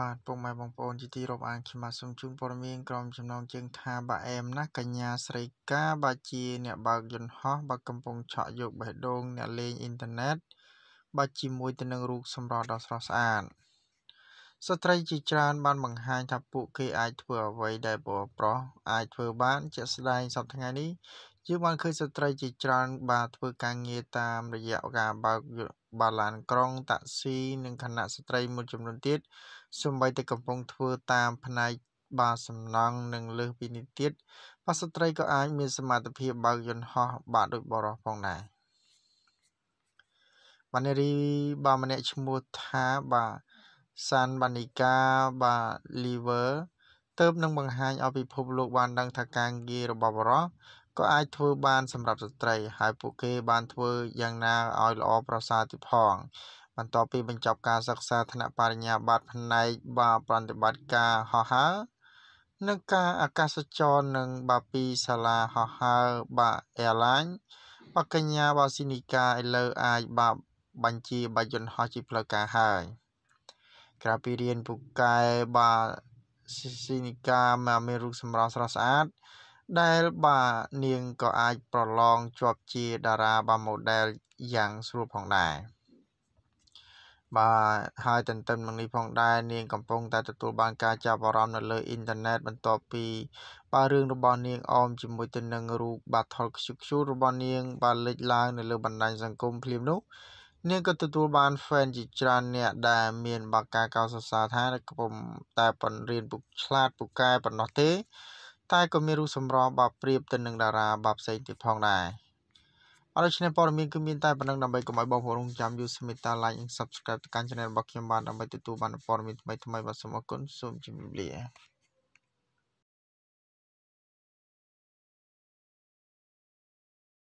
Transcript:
បាទពុកម៉ែបងប្អូនជាទីរាប់អានខ្ញុំបាទសូមជូនព័ត៌មានក្រុមចំណងជើងថាបាអែមណាកញ្ញាស្រីកា បាជាអ្នកបើកយន្តហោះបាកំពុងឆក់យកបេះដូងអ្នកលេងអ៊ីនធឺណិតបាជាមួយទៅនឹងរូបសម្រស់ដ៏ស្រស់ស្អាតស្ត្រីជាច្រើន បានបង្ហាញថាពួកគេអាចធ្វើអ្វីដែលបុរសប្រុសអាចធ្វើបានជាក់ស្ដែងសប្តាហ៍ថ្ងៃនេះយើងបានឃើញស្ត្រីជាច្រើន បានធ្វើការងារតាមរយៈការបើកបាឡានក្រុង តាក់ស៊ីនិងខណៈស្ត្រីមួយចំនួនទៀតសូម្បីតែកំពុងធ្វើតាមផ្នែកបារសំណង់និងលើសពីនេះទៀតបាស្ត្រីក៏អាចមានសមត្ថភាពបើកយន្តហោះ បាទដោយបរិសុទ្ធផងដែរបានរីបានម្នាក់ឈ្មោះថាបាទសានបានីកាបាទលីវើទៅនឹងបង្ហាញឲ្យពិភពលោក បានដឹងថាការងាររបស់បរិសុទ្ធក៏អាចធ្វើបានសម្រាប់ស្ត្រី ហើយពួកគេបានធ្វើយ៉ាងណាឲ្យល្អប្រសើរទៀតផង បន្ទាប់ពីបញ្ចប់ការសិក្សាថ្នាក់បរិញ្ញាបត្រផ្នែកបាប្រតិបត្តិការហោះហើរនិងការអាកាសចរនិងបាពីសាលាហោះហើរបាអែរឡាញបាកញ្ញាបាស៊ីនីកាឥឡូវអាចបាបញ្ជាបាយយន្តហោះជាផ្លូវការហើយក្រៅពីរៀនពូកែបាស៊ីនីកាមកមានរូបសម្រស់ស្រស់ស្អាតដែលបើនាងក៏អាចប្រឡងជាប់ជាតារាបាម៉ូដែលយ៉ាងស្រួលផងដែរបាទហើយទន្ទឹមនឹងនេះផងដែរនាងកំពុងតែទទួលបានការចាប់អារម្មណ៍នៅលើអ៊ីនធឺណិតបន្ទាប់ពីបាទរឿងរបស់នាងអមជាមួយទៅនឹងរូបបាថលខ្ជុខ្ជូរបស់នាង បាទលេចឡើងនៅលើបណ្ដាញសង្គមភ្លាមនោះនាងក៏ទទួលបាន fan ជាច្រើនអ្នកដែលមានបាការកោសសរសើរថាកុំតែប៉ុនរៀនពុកឆ្លាតពូកែប៉ុណ្ណោះទេតែក៏មានរូបសម្រស់បើប្រៀបទៅនឹងតារាបើផ្សេងទៀតផងដែរអរដូច្នេះព័ត៌មានគឺមានតែប៉ុណ្ណឹងដើម្បីកុំឲ្យបងប្អូនរងចាំយូរស្មីតា like and subscribe ទៅកាន់ channel របស់ខ្ញុំបានដើម្បីទទួលបានព័ត៌មានថ្មីៗបាទសូមអរគុណសូមជម្រាបលា